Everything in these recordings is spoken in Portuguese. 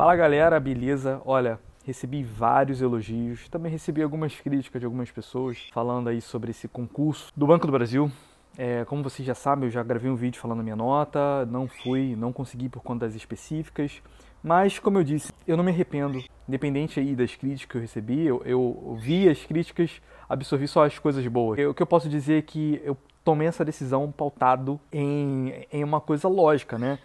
Fala galera, beleza? Olha, recebi vários elogios, também recebi algumas críticas de algumas pessoas falando aí sobre esse concurso do Banco do Brasil. É, como vocês já sabem, eu já gravei um vídeo falando minha nota, não fui, não consegui por conta das específicas, mas como eu disse, eu não me arrependo. Independente aí das críticas que eu recebi, eu, eu vi as críticas, absorvi só as coisas boas. Eu, o que eu posso dizer é que eu tomei essa decisão pautado em, em uma coisa lógica, né?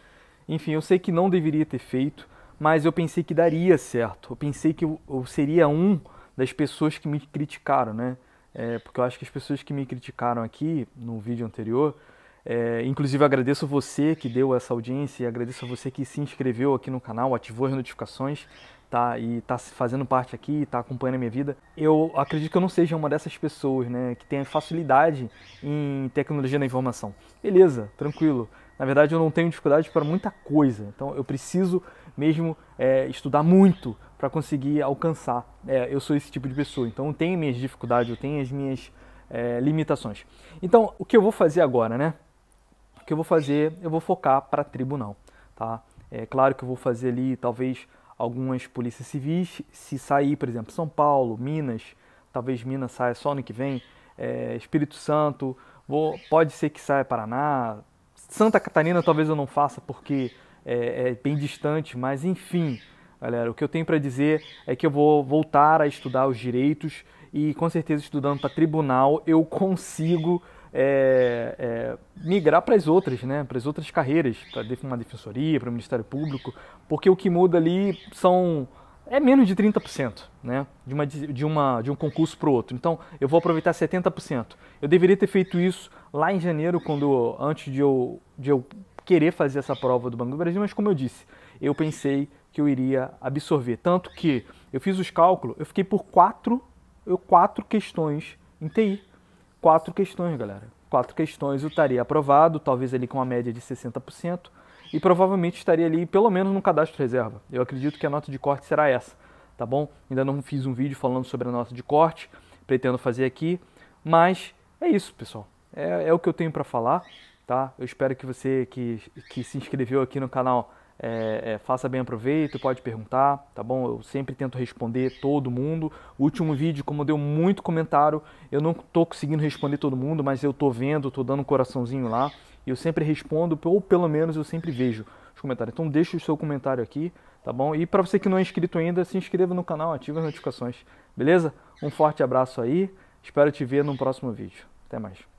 Enfim, eu sei que não deveria ter feito, mas eu pensei que daria certo. Eu pensei que eu, eu seria um das pessoas que me criticaram, né? É, porque eu acho que as pessoas que me criticaram aqui no vídeo anterior é, inclusive agradeço você que deu essa audiência, agradeço a você que se inscreveu aqui no canal, ativou as notificações, tá? E está fazendo parte aqui, está acompanhando a minha vida. Eu acredito que eu não seja uma dessas pessoas, né? Que tem facilidade em tecnologia da informação. Beleza, tranquilo. Na verdade, eu não tenho dificuldade para muita coisa. Então, eu preciso mesmo é, estudar muito para conseguir alcançar. É, eu sou esse tipo de pessoa. Então, eu tenho minhas dificuldades, eu tenho as minhas é, limitações. Então, o que eu vou fazer agora, né? que eu vou fazer, eu vou focar para tribunal, tá? É claro que eu vou fazer ali talvez algumas polícias civis, se sair, por exemplo, São Paulo, Minas, talvez Minas saia só ano que vem, é, Espírito Santo, vou, pode ser que saia Paraná, Santa Catarina talvez eu não faça porque é, é bem distante, mas enfim, galera, o que eu tenho para dizer é que eu vou voltar a estudar os direitos e com certeza estudando para tribunal eu consigo é, é, migrar para as outras, né, para as outras carreiras, para uma defensoria, para o Ministério Público, porque o que muda ali são é menos de 30%, né, de uma de uma de um concurso para o outro. Então, eu vou aproveitar 70%. Eu deveria ter feito isso lá em janeiro quando antes de eu de eu querer fazer essa prova do Banco do Brasil, mas como eu disse, eu pensei que eu iria absorver, tanto que eu fiz os cálculos, eu fiquei por quatro, eu quatro questões em TI quatro questões, galera. Quatro questões eu estaria é aprovado, talvez ali com uma média de 60%, e provavelmente estaria ali pelo menos no cadastro reserva. Eu acredito que a nota de corte será essa, tá bom? Ainda não fiz um vídeo falando sobre a nota de corte, pretendo fazer aqui, mas é isso, pessoal. É, é o que eu tenho para falar, tá? Eu espero que você que, que se inscreveu aqui no canal é, é, faça bem aproveito, pode perguntar, tá bom? Eu sempre tento responder todo mundo. O último vídeo, como deu muito comentário, eu não tô conseguindo responder todo mundo, mas eu tô vendo, tô dando um coraçãozinho lá. E eu sempre respondo, ou pelo menos eu sempre vejo os comentários. Então deixa o seu comentário aqui, tá bom? E para você que não é inscrito ainda, se inscreva no canal, ative as notificações, beleza? Um forte abraço aí, espero te ver no próximo vídeo. Até mais.